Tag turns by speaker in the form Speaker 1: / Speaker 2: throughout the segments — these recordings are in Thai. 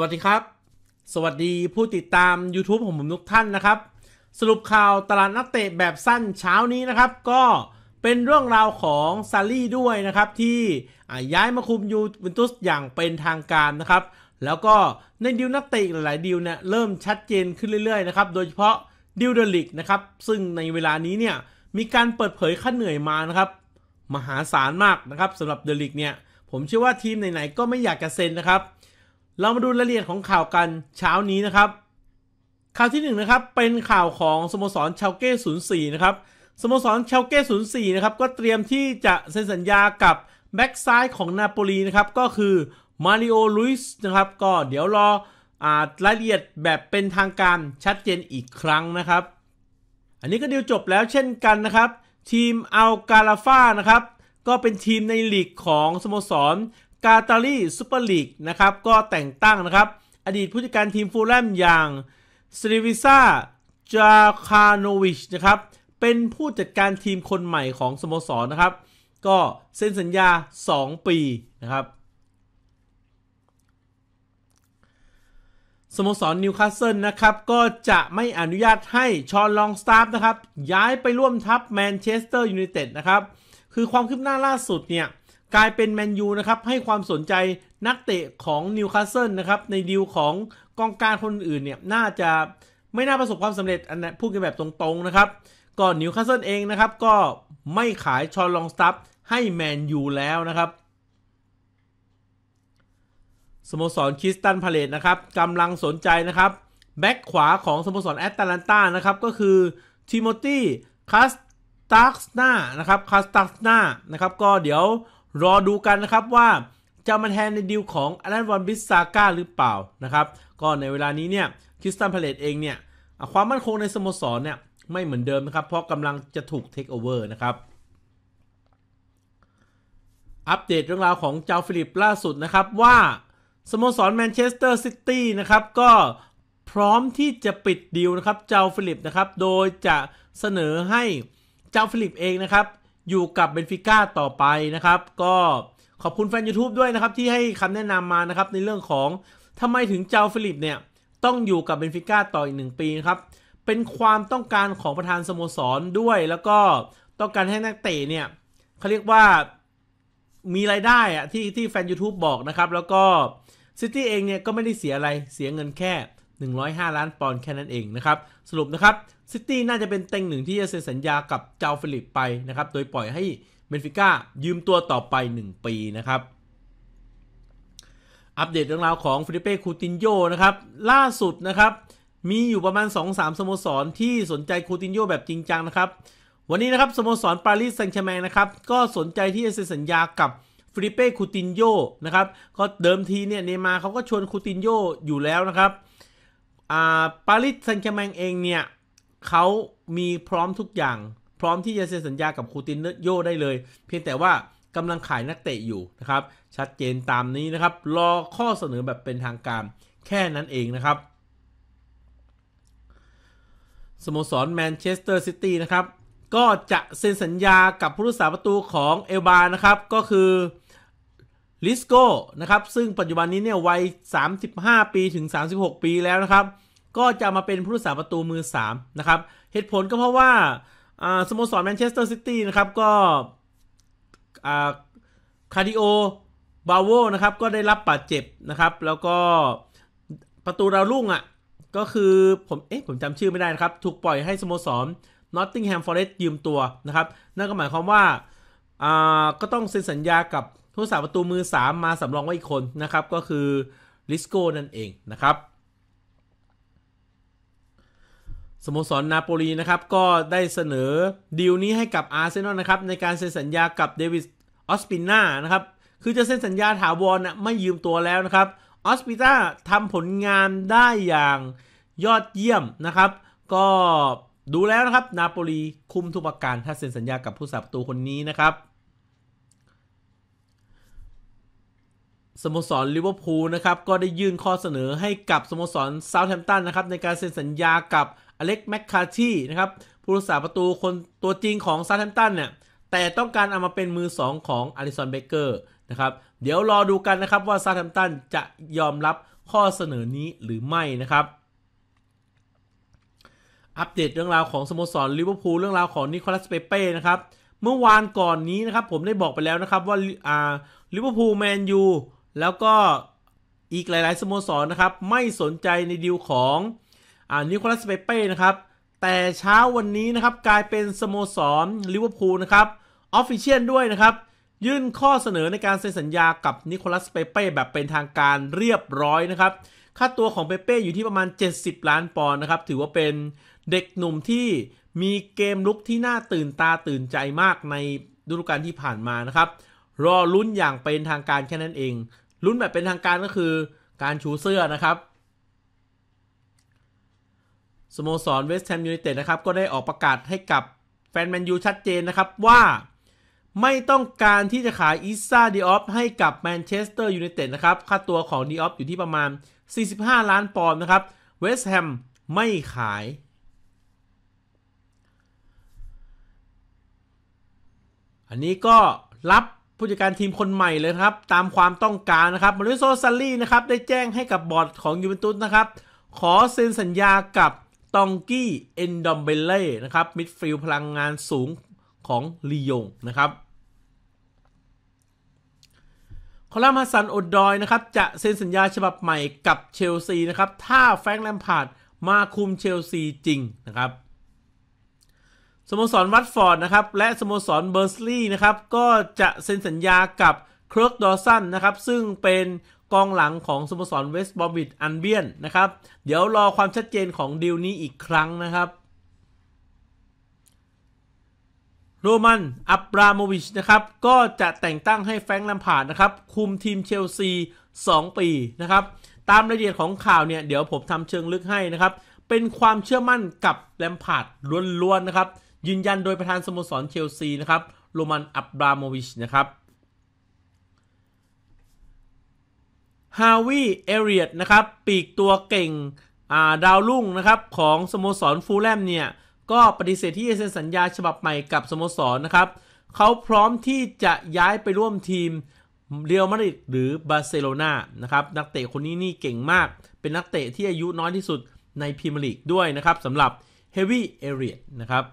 Speaker 1: วัสดีครับ สวัสดีผู้ติดตาม YouTube ของผมทุกท่านนะครับ สรุปข่าวตลาดนักเตะแบบสั้นเช้านี้นะครับ ก็เป็นเรื่องราวของซารี่ด้วยนะครับ ที่ย้ายมาคุมยูเวนตุสอย่างเป็นทางการนะครับ แล้วก็ในดิวนักเตะหลายดิวเนี่ย เริ่มชัดเจนขึ้นเรื่อยๆ นะครับ โดยเฉพาะ ดิวเดลิกนะครับ ซึ่งในเวลานี้เนี่ยมีการเปิดเผยค่าเหนื่อยมานะครับ มหาศาลมากนะครับสำหรับเดลิกเนี่ย ผมเชื่อว่าทีมไหนๆก็ไม่อยากจะเซ็นนะครับเรามาดูรายละเอียดของข่าวกันเช้านี้นะครับ ข่าวที่ 1นนะครับ เป็นข่าวของสโมสรเชาเก้ศูนย์สี่นะครับสโมสรเชาเก้ศูนย์สี่นะครับก็เตรียมที่จะเซ็นสัญญากับแบ็กซ้ายของนาโปลีนะครับ ก็คือมาริโอลุยส์นะครับก็เดี๋ยวรออรายละเอียดแบบเป็นทางการชัดเจนอีกครั้งนะครับ อันนี้ก็ดีลจบแล้วเช่นกันนะครับ ทีมอัลกาลาฟานะครับก็เป็นทีมในลีกของสโมสรกาตาลีซูเปอร์ลีกนะครับก็แต่งตั้งนะครับ อดีตผู้จัดการทีมฟูลแลมอย่างสริวิซาจาคาโนวิชนะครับ เป็นผู้จัดการทีมคนใหม่ของสโมสรนะครับก็เซ็นสัญญา 2 ปีนะครับสโมสรนิวคาสเซิลนะครับ ก็จะไม่อนุญาตให้ชอนลองสตาร์ฟนะครับ ย้ายไปร่วมทัพแมนเชสเตอร์ยูไนเต็ดนะครับ คือความคืบหน้าล่าสุดเนี่ยกลายเป็นแมนยูนะครับ ให้ความสนใจนักเตะของนิวคาสเซิลนะครับ ในดีลของกองการคนอื่นเนี่ย น่าจะไม่น่าประสบความสำเร็จ อันนั้นพูดกันแบบตรง ๆ นะครับก่อนนิวคาสเซิลเองนะครับ ก็ไม่ขายชอนลองสตัฟให้แมนยูแล้วนะครับสโมสรคริสตันพาเลตนะครับกำลังสนใจนะครับ แบ็กขวาของสโมสรแอตแลนตานะครับ ก็คือทิโมตีคัสตั์สนานะครับคัสตั์สนานะครับก็เดี๋ยวรอดูกันนะครับว่าจะมาแทนในดีลของอลันวอนบิสซาก้าหรือเปล่านะครับ ก็ในเวลานี้เนี่ยคริสตันพาเลตเองเนี่ย ความมั่นคงในสโมสรเนี่ยไม่เหมือนเดิมนะครับ เพราะกำลังจะถูกเทคโอเวอร์นะครับ อัปเดตเรื่องราวของเจ้าฟิลิปล่าสุดนะครับว่าสโมสรแมนเชสเตอร์ซิตี้นะครับก็พร้อมที่จะปิดดีลนะครับเจ้าฟิลิปนะครับ โดยจะเสนอให้เจ้าฟิลิปเองนะครับอยู่กับเบนฟิก้าต่อไปนะครับ ก็ขอบคุณแฟน YouTube ด้วยนะครับที่ให้คำแนะนำมานะครับ ในเรื่องของทำไมถึงเจ้าฟิลิปเนี่ยต้องอยู่กับเบนฟิก้าต่ออีกหนึ่งปีครับ เป็นความต้องการของประธานสโมสรด้วย แล้วก็ต้องการให้นักเตะเนี่ยเขาเรียกว่ามีรายได้อะที่ที่แฟน YouTube บอกนะครับ แล้วก็ซิตี้เองเนี่ยก็ไม่ได้เสียอะไรเสียเงินแค่105 ล้านปอนด์แค่นั้นเองนะครับ สรุปนะครับซิตี้น่าจะเป็นเต็งหนึ่งที่จะเซ็นสัญญากับเจ้าฟิลิปไปนะครับ โดยปล่อยให้เบนฟิก้ายืมตัวต่อไป 1 ปีนะครับ อัปเดตเรื่องราวของฟิลิเป้คูตินโยนะครับล่าสุดนะครับ มีอยู่ประมาณ 2-3สโมสรที่สนใจคูตินโยแบบจริงจังนะครับ วันนี้นะครับสโมสรปารีสแซงต์แชร์แมงนะครับก็สนใจที่จะเซ็นสัญญากับฟิลิเป้คูตินโยนะครับก็เดิมทีเนี่ยเนมาเขาก็ชวนคูตินโยอยู่แล้วนะครับปาริสเซนตแชม์มงเองเนี่ยเขามีพร้อมทุกอย่าง พร้อมที่จะเซ็นสัญญากับคูตินโยได้เลย เพียงแต่ว่ากำลังขายนักเตะอยู่นะครับ ชัดเจนตามนี้นะครับรอข้อเสนอแบบเป็นทางการแค่นั้นเองนะครับสโมสรแมนเชสเตอร์ซิตี้นะครับก็จะเซ็นสัญญากับผู้รักษาประตูของเอลบานะครับก็คือลิสโก้ นะครับ ซึ่งปัจจุบันนี้เนี่ยวัย 35 ปีถึง 36 ปีแล้วนะครับ ก็จะมาเป็นผู้รักษาประตูมือ 3 นะครับ เหตุผลก็เพราะว่าสโมสรแมนเชสเตอร์ซิตี้นะครับ ก็คาร์ดิโอ บาโวนะครับ ก็ได้รับบาดเจ็บนะครับ แล้วก็ประตูดาวรุ่งอะ่ะ ก็คือผม เอ๊ะ ผมจำชื่อไม่ได้นะครับ ถูกปล่อยให้สโมสรนอตติงแฮมฟอร์เรสต์ยืมตัวนะครับ นั่นก็หมายความว่าก็ต้องเซ็นสัญญากับทุนสาประตูมือ 3 มาสำรองไว้อีกคนนะครับก็คือลิสโก้นั่นเองนะครับสโมสรนาโปลีนะครับ ก็ได้เสนอดีลนี้ให้กับอาร์เซนอลนะครับในการเซ็นสัญญากับเดวิสออสปิน่านะครับคือจะเซ็นสัญญาถาวรนะไม่ยืมตัวแล้วนะครับออสปิน่าทำผลงานได้อย่างยอดเยี่ยมนะครับ ก็ดูแล้วนะครับนาโปลีคุมทุกประการถ้าเซ็นสัญญากับผู้สาประตูคนนี้นะครับสโมสรลิเวอร์พูลนะครับ ก็ได้ยื่นข้อเสนอให้กับสโมสรเซาท์แฮมป์ตันนะครับ ในการเซ็นสัญญากับอเล็กแมคคาร์ทีนะครับผู้รักษาประตูคนตัวจริงของเซาท์แฮมป์ตันเนี่ย แต่ต้องการเอามาเป็นมือ 2 ของอลิสันเบเกอร์นะครับเดี๋ยวรอดูกันนะครับว่าเซาท์แฮมป์ตันจะยอมรับข้อเสนอนี้หรือไม่นะครับ อัปเดตเรื่องราวของสโมสรลิเวอร์พูลเรื่องราวของนิโคลัสเปเป้นะครับ เมื่อวานก่อนนี้นะครับผมได้บอกไปแล้วนะครับว่า่าลิเวอร์พูลแมนยูแล้วก็อีกหลาย ๆ สโมสรนะครับ ไม่สนใจในดีลของอ่านิโคลัสเปเป้นะครับ แต่เช้าวันนี้นะครับกลายเป็นสโมสรลิเวอร์พูลนะครับออฟฟิเชียลด้วยนะครับ ยื่นข้อเสนอในการเซ็นสัญญากับนิโคลัสเปเป้แบบเป็นทางการเรียบร้อยนะครับ ค่าตัวของเปเป้อยู่ที่ประมาณ 70 ล้านปอนด์นะครับ ถือว่าเป็นเด็กหนุ่มที่มีเกมลุกที่น่าตื่นตาตื่นใจมากในฤดูกาลที่ผ่านมานะครับรอลุ้นอย่างเป็นทางการแค่นั้นเองลุ้นแบบเป็นทางการก็คือการชูเสื้อนะครับ สโมสรเวสต์แฮมยูไนเต็ดนะครับ ก็ได้ออกประกาศให้กับแฟนแมนยูชัดเจนนะครับว่าไม่ต้องการที่จะขาย อิซาดิออฟให้กับแมนเชสเตอร์ยูไนเต็ดนะครับ ค่าตัวของดิออฟอยู่ที่ประมาณ 45 ล้านปอนด์นะครับ เวสต์แฮม ไม่ขาย อันนี้ก็รับผู้จัดการทีมคนใหม่เลยครับ ตามความต้องการนะครับมาริโซซัลลี่นะครับได้แจ้งให้กับบอร์ดของยูเวนตุสนะครับ ขอเซ็นสัญญากับ ตองกี้ เอนดอมเบเล่ นะครับมิดฟิลด์พลังงานสูงของลียงนะครับคอลัมฮัสซันอดดอยนะครับ จะเซ็นสัญญาฉบับใหม่กับเชลซีนะครับ ถ้าแฟรงแลมพาร์ดมาคุมเชลซีจริงนะครับสโมสรวัตฟอร์ดนะครับและสโมสรเบอร์สลีย์นะครับก็จะเซ็นสัญญากับเครกดอสันนะครับซึ่งเป็นกองหลังของสโมสรเวสต์บอมบิทอันเบียนนะครับเดี๋ยวรอความชัดเจนของดีลนี้อีกครั้งนะครับโรมันอับราโมวิชนะครับก็จะแต่งตั้งให้แฟรงค์ลัมพาร์ดนะครับคุมทีมเชลซี 2 ปีนะครับตามรายละเอียดของข่าวเนี่ยเดี๋ยวผมทำเชิงลึกให้นะครับ เป็นความเชื่อมั่นกับแลมพาร์ดล้วนๆนะครับยืนยันโดยประธานสโมสร เชลซีนะครับ โรมันอับราโมวิชนะครับ ฮาวิเอเรียตนะครับ ปีกตัวเก่งดาวรุ่งนะครับ ของสโมสร ฟูลแลมเนี่ย ก็ปฏิเสธที่จะเซ็นสัญญาฉบับใหม่กับสโมสรนะครับ เขาพร้อมที่จะย้ายไปร่วมทีมเรอัลมาดริดหรือบาร์เซโลนานะครับ นักเตะคนนี้นี่เก่งมาก เป็นนักเตะที่อายุน้อยที่สุดในพรีเมียร์ลีกด้วยนะครับสำหรับเฮวี่เอเรียตนะครับ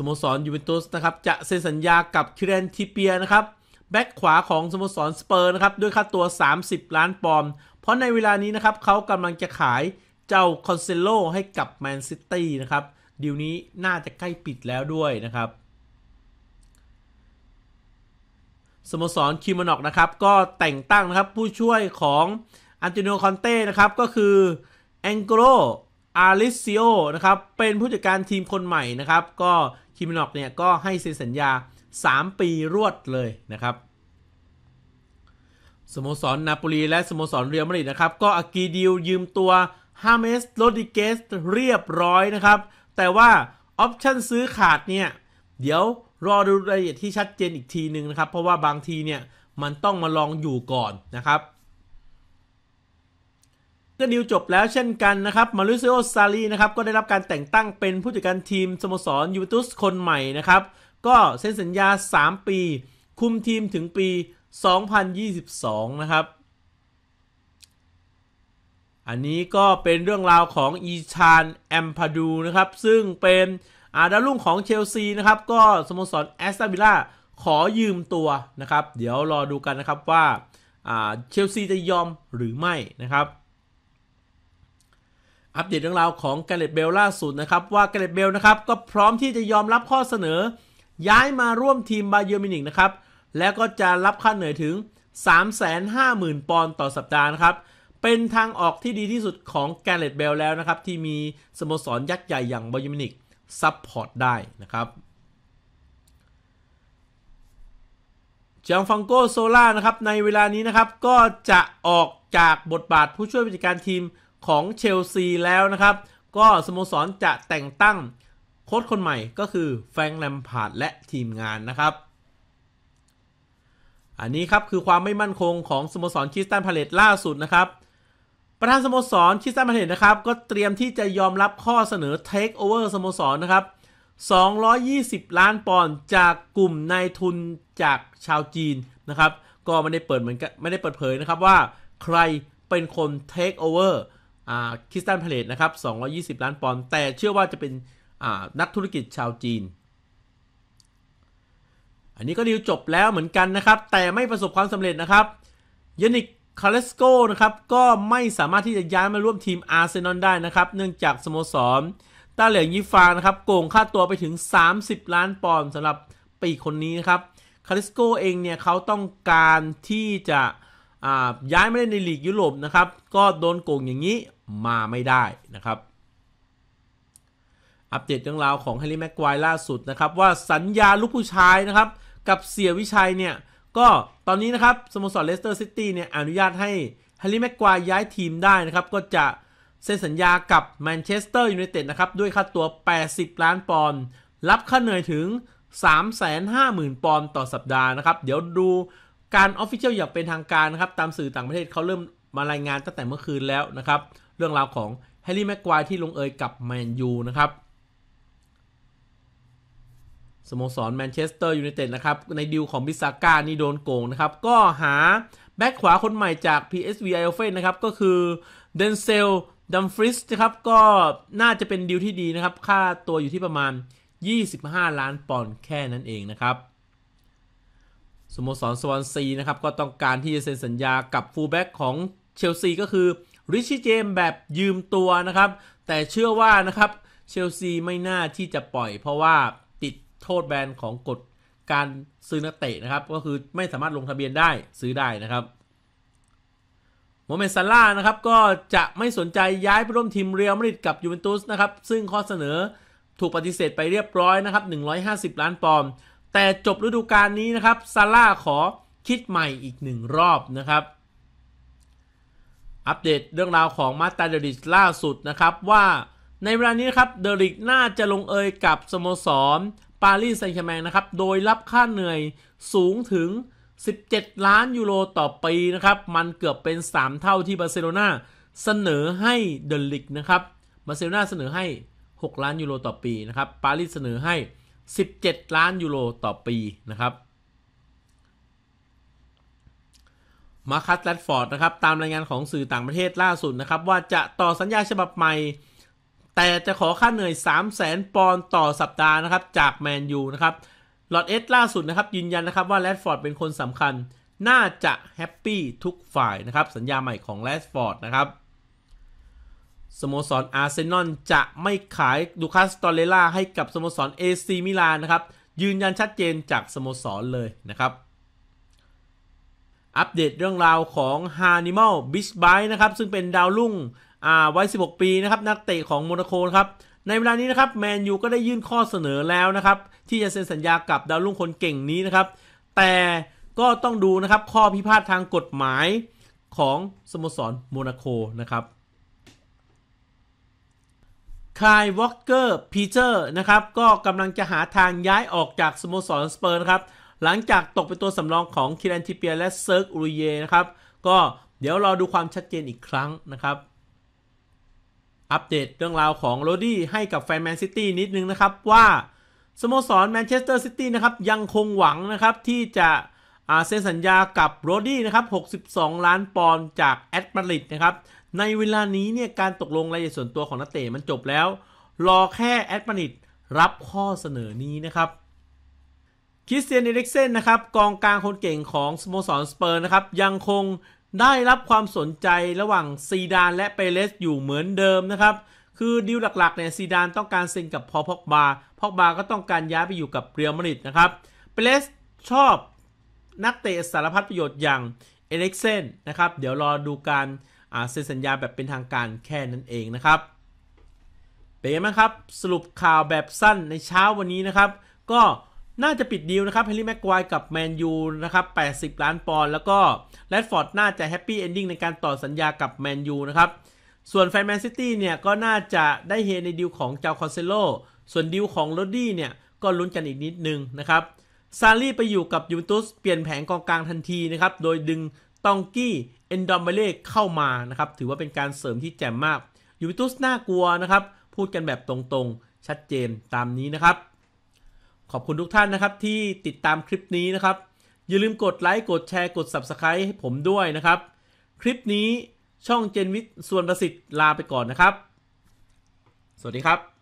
Speaker 1: สโมสรยูเวนตุสนะครับ จะเซ็นสัญญากับคิเรนทิเปียนะครับแบ็กขวาของสโมสรสเปอร์นะครับ ด้วยค่าตัว 30 ล้านปอนด์เพราะในเวลานี้นะครับเขากำลังจะขายเจ้าคอนเซโลให้กับแมนซิตี้นะครับดีลนี้น่าจะใกล้ปิดแล้วด้วยนะครับสโมสรคิมอนอกนะครับ ก็แต่งตั้งนะครับ ผู้ช่วยของอันติโนคอนเต้นะครับ ก็คือแองโกลอาริซิโอนะครับ เป็นผู้จัดการทีมคนใหม่นะครับก็คิมินอกเนี่ยก็ให้เซ็นสัญญา 3 ปีรวดเลยนะครับ สโมสร นาโปลีและสโมสร เรอัลมาดริดนะครับ ก็อากีดิวยืมตัวฮาเมสโรดิเกสเรียบร้อยนะครับ แต่ว่าออปชั่นซื้อขาดเนี่ย เดี๋ยวรอดูรายละเอียดที่ชัดเจนอีกทีหนึ่งนะครับ เพราะว่าบางทีเนี่ยมันต้องมาลองอยู่ก่อนนะครับก็ดีลจบแล้วเช่นกันนะครับ มาริเซโอ ซารี นะครับ ก็ได้รับการแต่งตั้งเป็นผู้จัดการทีม สโมสรยูเวนตุสคนใหม่นะครับ ก็เซ็นสัญญา 3 ปี คุมทีมถึงปี 2022 นะครับ อันนี้ก็เป็นเรื่องราวของอีชาน แอมพาดู นะครับ ซึ่งเป็นอาดาลรุ่งของเชลซีนะครับ ก็สโมสรแอสตันวิลล่า ขอยืมตัวนะครับ เดี๋ยวรอดูกันนะครับว่า เชลซีจะยอมหรือไม่นะครับอัปเดตเรื่องราวของแกเลตเบลล่าสุดนะครับว่าแกเลตเบลนะครับ ก็พร้อมที่จะยอมรับข้อเสนอ ย้ายมาร่วมทีมบาเยอร์มินิกนะครับ และก็จะรับค่าเหนื่อยถึง 350,000 ปอนด์ต่อสัปดาห์นะครับ เป็นทางออกที่ดีที่สุดของแกเลตเบลแล้วนะครับ ที่มีสโมสรยักษ์ใหญ่อย่างบาเยอร์มินิกซัพพอร์ตได้นะครับจางฟังโกโซล่านะครับ ในเวลานี้นะครับ ก็จะออกจากบทบาทผู้ช่วยผู้จัดการทีมของเชลซีแล้วนะครับ ก็สโมสรจะแต่งตั้งโค้ชคนใหม่ก็คือแฟรงแลมพาร์ดและทีมงานนะครับ อันนี้ครับคือความไม่มั่นคงของสโมสรคิสตันพาเลตล่าสุดนะครับ ประธานสโมสรคิสตันพาเลตนะครับ ก็เตรียมที่จะยอมรับข้อเสนอเทคโอเวอร์สโมสรนะครับ 220 ล้านปอนด์จากกลุ่มนายทุนจากชาวจีนนะครับ ก็ไม่ได้เปิดเหมือนกันไม่ได้เปิดเผยนะครับว่าใครเป็นคนเทคโอเวอร์คริสตันพาเลตนะครับ 220 ล้านปอนด์ แต่เชื่อว่าจะเป็นนักธุรกิจชาวจีน อันนี้ก็ดีลจบแล้วเหมือนกันนะครับ แต่ไม่ประสบความสำเร็จนะครับยนิกคาเลสโกนะครับ ก็ไม่สามารถที่จะย้ายมาร่วมทีมอาร์เซนอลได้นะครับ เนื่องจากสโมสรต้าเหลียงยิฟานะครับ โกงค่าตัวไปถึง 30 ล้านปอนด์สำหรับปีคนนี้นะครับ คาเลสโกเองเนี่ยเขาต้องการที่จะย้ายไม่ได้ในลีกยุโรปนะครับ ก็โดนโกงอย่างนี้มาไม่ได้นะครับ อัปเดตเรื่องราวของแฮร์รี่แม็กควายล่าสุดนะครับ ว่าสัญญาลูกผู้ชายนะครับ กับเสียวิชัยเนี่ย ก็ตอนนี้นะครับสโมสรเลสเตอร์ซิตี้เนี่ย อนุญาตให้แฮร์รี่แม็กควายย้ายทีมได้นะครับ ก็จะเซ็นสัญญากับแมนเชสเตอร์ยูไนเต็ดนะครับ ด้วยค่าตัว 80 ล้านปอนด์รับค่าเหนื่อยถึง 350,000 ปอนด์ต่อสัปดาห์นะครับเดี๋ยวดูการออฟฟิเชียลอย่างเป็นทางการนะครับตามสื่อต่างประเทศเขาเริ่มมารายงานตั้งแต่เมื่อคืนแล้วนะครับเรื่องราวของแฮร์รี่แม็กควายที่ลงเอยกับแมนยูนะครับ สโมสรแมนเชสเตอร์ยูไนเต็ดนะครับ ในดิวของบิซาก้านี่โดนโกงนะครับ ก็หา แบ็กขวาคนใหม่จาก PSV i o f e n นะครับ ก็คือเดนเซลดัมฟริสนะครับ ก็น่าจะเป็นดิวที่ดีนะครับ ค่าตัวอยู่ที่ประมาณ 25 ล้านปอนด์แค่นั้นเองนะครับสโมสรสวอนซีนะครับก็ต้องการที่จะเซ็นสัญญากับฟูลแบ็กของเชลซีก็คือริชิเจมแบบยืมตัวนะครับ แต่เชื่อว่านะครับเชลซีไม่น่าที่จะปล่อยเพราะว่าติดโทษแบนของกฎการซื้อนักเตะนะครับ ก็คือไม่สามารถลงทะเบียนได้ซื้อได้นะครับโมเมนซาร่านะครับก็จะไม่สนใจย้ายไปร่วมทีมเรอัลมาดริดกับยูเวนตุสนะครับซึ่งข้อเสนอถูกปฏิเสธไปเรียบร้อยนะครับ150 ล้านปอนด์แต่จบฤดูกาลนี้นะครับซาร่าขอคิดใหม่อีกหนึ่งรอบนะครับอัปเดตเรื่องราวของมาตาเดริกล่าสุดนะครับว่าในเวลานี้ครับเดริกน่าจะลงเอยกับสโมสรปารีสแซงต์แชร์แมงนะครับโดยรับค่าเหนื่อยสูงถึง 17 ล้านยูโรต่อปีนะครับ มันเกือบเป็น 3 เท่าที่บาร์เซโลนาเสนอให้เดลิกนะครับ บาร์เซโลนาเสนอให้ 6 ล้านยูโรต่อปีนะครับ ปารีสเสนอให้ 17 ล้านยูโรต่อปีนะครับมาคัสแลดฟอร์ดนะครับตามรายงานของสื่อต่างประเทศล่าสุดนะครับว่าจะต่อสัญญาฉบับใหม่ แต่จะขอค่าเหนื่อย 3 0 0 0 0 0 ปอนต่อสัปดาห์นะครับ จากแมนยูนะครับลอดเอสล่าสุดนะครับ ยืนยันนะครับว่าแลดฟอร์ดเป็นคนสำคัญน่าจะแฮปปี้ทุกฝ่ายนะครับ สัญญาใหม่ของแลดฟอร์ดนะครับสโมสรอาร์เซนอลจะไม่ขาย ดูคาสตอเรล่าให้กับสโมสรเอซีมิลานนะครับยืนยันชัดเจนจากสโมสรเลยนะครับอัปเดตเรื่องราวของ h a n i m a l b i s b y นะครับ ซึ่งเป็นดาวรุ่งวัย 16 ปี นะครับ นักเตะของโมนาโกครับ ในเวลานี้นะครับ แมนยู ก็ได้ยื่นข้อเสนอแล้วนะครับ ที่จะเซ็นสัญญากับดาวรุ่งคนเก่งนี้นะครับ แต่ก็ต้องดูนะครับ ข้อพิพาททางกฎหมายของสโมสรโมนาโกนะครับคายวอลเกอร์พีเจอร์ นะครับ ก็กำลังจะหาทางย้ายออกจากสโมสรสเปอร์นะครับหลังจากตกเป็นตัวสำรองของคิรันทิเปียและเซิร์กอุรเยนะครับก็เดี๋ยวรอดูความชัดเจนอีกครั้งนะครับ อัปเดตเรื่องราวของโรดี้ให้กับแฟนแมนซิตี้นิดนึงนะครับว่า สโมสรแมนเชสเตอร์ซิตี้นะครับ ยังคงหวังนะครับที่จะเซ็นสัญญากับโรดี้นะครับ 62 ล้านปอนด์จากแอตมาริดนะครับ ในเวลานี้เนี่ยการตกลงรายละเอียดส่วนตัวของนักเตะมันจบแล้ว รอแค่แอตมาริดรับข้อเสนอนี้นะครับคริสเตียนเอริกเซนนะครับ กองกลางคนเก่งของสโมสรสเปอร์นะครับยังคงได้รับความสนใจระหว่างซีดานและเปเลสอยู่เหมือนเดิมนะครับ คือดีลหลักๆเนี่ยซีดานต้องการเซ็นกับพอพอกบาพอกบา ก็ต้องการย้ายไปอยู่กับเรียลมาริดนะครับ เปเลสชอบนักเตะสารพัดประโยชน์อย่างเอเล็กเซนนะครับ เดี๋ยวรอดูการเซ็นสัญญาแบบเป็นทางการแค่นั้นเองนะครับเป็นไงบ้างครับสรุปข่าวแบบสั้นในเช้าวันนี้นะครับ ก็น่าจะปิดดีลนะครับเฮลิแม็กควายกับแมนยูนะครับ 80 ล้านปอนด์แล้วก็แรดฟอร์ดน่าจะแฮปปี้เอนดิ้งในการต่อสัญญากับแมนยูนะครับ ส่วนแฟนแมนซิตี้เนี่ยก็น่าจะได้เฮในดีลของเจ้าคอนเซโลส่วนดีลของโรดดี้เนี่ยก็ลุ้นกันอีกนิดนึงนะครับ ซารีไปอยู่กับยูเวนตุสเปลี่ยนแผงกองกลางทันทีนะครับ โดยดึง ตองกี้เอนดอมเบเล่เข้ามานะครับ ถือว่าเป็นการเสริมที่แจ่มมาก ยูเวนตุสน่ากลัวนะครับ พูดกันแบบตรงๆชัดเจนตามนี้นะครับขอบคุณทุกท่านนะครับที่ติดตามคลิปนี้นะครับ อย่าลืมกดไลค์กดแชร์กด Subscribe ให้ผมด้วยนะครับ คลิปนี้ช่องเจนวิทย์ส่วนประสิทธิ์ลาไปก่อนนะครับ สวัสดีครับ